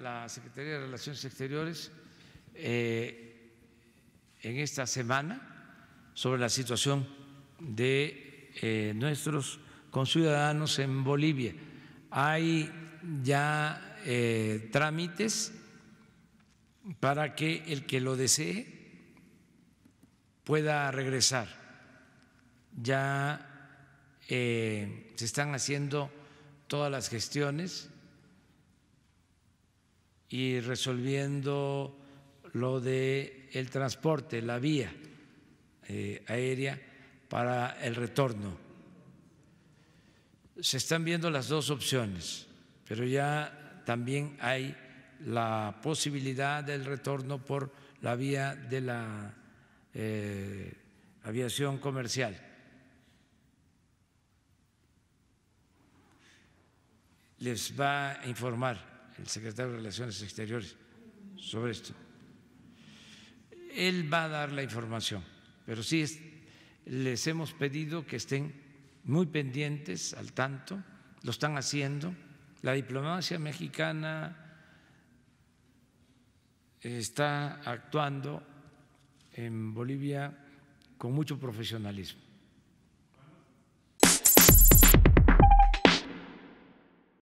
la Secretaría de Relaciones Exteriores eh, en esta semana sobre la situación de eh, nuestros conciudadanos en Bolivia. Hay ya eh, trámites para que el que lo desee pueda regresar. Ya se están haciendo todas las gestiones y resolviendo lo de el transporte, la vía eh, aérea para el retorno. Se están viendo las dos opciones, pero ya también hay la posibilidad del retorno por la vía de la eh, aviación comercial. Les va a informar el secretario de Relaciones Exteriores sobre esto. Él va a dar la información, pero sí les hemos pedido que estén muy pendientes, al tanto, lo están haciendo. La diplomacia mexicana está actuando en Bolivia con mucho profesionalismo.